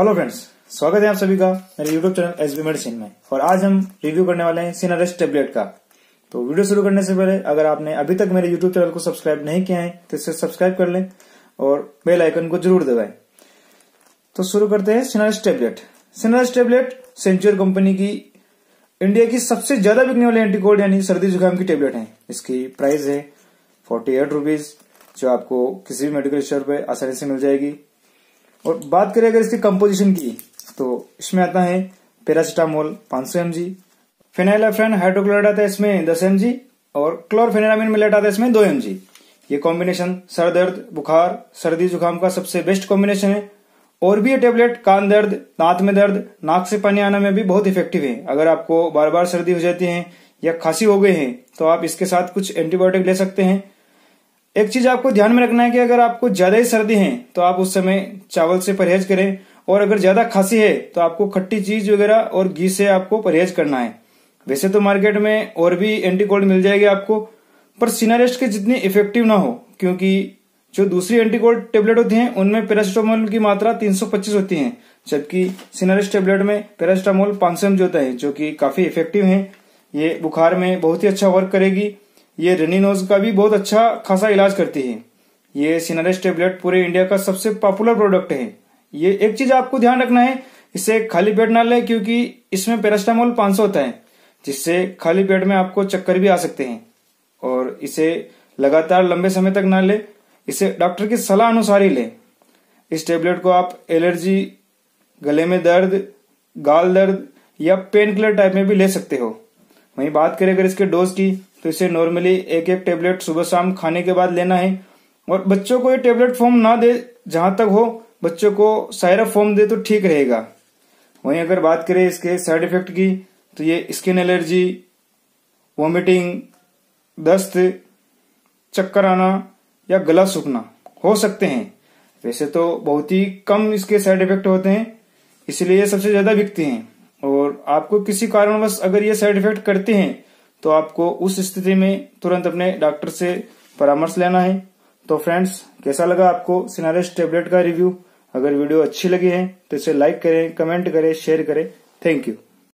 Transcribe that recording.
hello friends स्वागत है आप सभी का मेरे YouTube channel S B medicine में और आज हम रिव्यू करने वाले हैं सिनारेस्ट टेबलेट का तो वीडियो शुरू करने से पहले अगर आपने अभी तक मेरे यूट्यूब चैनल को सब्सक्राइब नहीं किया है तो इसे सब्सक्राइब कर लें और बेल आइकन को जरूर दबाएं तो शुरू करते हैं Sinarest tablet Sinarest tablet Centaur company की इंडिया की सबसे ज्यादा बिकने वाली एंटीकोड यानी सर्दी जुकाम की टेबलेट है इसकी प्राइस है फोर्टी एट रुपीज जो आपको किसी भी मेडिकल स्टोर पर आसानी से मिल जाएगी और बात करें अगर इसकी कंपोजिशन की तो इसमें आता है पेरासिटामोल 500 सौ एम जी फेनाइलाफ्रेन हाइड्रोक्लोराइड आता है इसमें दस एम जी और क्लोरफेनामिन मिलेट आता है इसमें दो एम जी ये कॉम्बिनेशन सर दर्द बुखार सर्दी जुकाम का सबसे बेस्ट कॉम्बिनेशन है और भी ये टेबलेट कान दर्द दांत में दर्द नाक से पानी आना में भी बहुत इफेक्टिव है अगर आपको बार बार सर्दी हो जाती है या खांसी हो गई है तो आप इसके साथ कुछ एंटीबायोटिक ले सकते हैं एक चीज आपको ध्यान में रखना है कि अगर आपको ज्यादा ही सर्दी है तो आप उस समय चावल से परहेज करें और अगर ज्यादा खांसी है तो आपको खट्टी चीज वगैरह और घी से आपको परहेज करना है वैसे तो मार्केट में और भी एंटीकोल्ड मिल जाएगी आपको पर सीनारेस्ट के जितनी इफेक्टिव ना हो क्योंकि जो दूसरी एंटीकोल्ड टेबलेट होती हैं उनमें पेरास्टामोल की मात्रा 325 होती है जबकि सीनारेस्ट टेबलेट में पेरास्टामोल पांच सौ होता है जो कि काफी इफेक्टिव है ये बुखार में बहुत ही अच्छा वर्क करेगी ये नोज का भी बहुत अच्छा खासा इलाज करती है ये सिनारेस टेबलेट पूरे इंडिया का सबसे पॉपुलर प्रोडक्ट है ये एक चीज आपको ध्यान रखना है इसे खाली पेट ना लें क्योंकि इसमें पांच 500 होता है जिससे खाली पेट में आपको चक्कर भी आ सकते हैं और इसे लगातार लंबे समय तक ना ले इसे डॉक्टर की सलाह अनुसार ही ले इस टेबलेट को आप एलर्जी गले में दर्द गाल दर्द या पेन किलर टाइप में भी ले सकते हो वहीं बात करें अगर इसके डोज की तो इसे नॉर्मली एक एक टेबलेट सुबह शाम खाने के बाद लेना है और बच्चों को ये टेबलेट फॉर्म ना दे जहां तक हो बच्चों को सायरा फॉर्म दे तो ठीक रहेगा वहीं अगर बात करें इसके साइड इफेक्ट की तो ये स्किन एलर्जी वॉमिटिंग दस्त चक्कर आना या गला सूखना हो सकते हैं वैसे तो बहुत ही कम इसके साइड इफेक्ट होते हैं इसलिए ये सबसे ज्यादा बिकते हैं और आपको किसी कारणवश अगर ये साइड इफेक्ट करते हैं तो आपको उस स्थिति में तुरंत अपने डॉक्टर से परामर्श लेना है तो फ्रेंड्स कैसा लगा आपको सिनारेस टेबलेट का रिव्यू अगर वीडियो अच्छी लगी है तो इसे लाइक करें कमेंट करें शेयर करें थैंक यू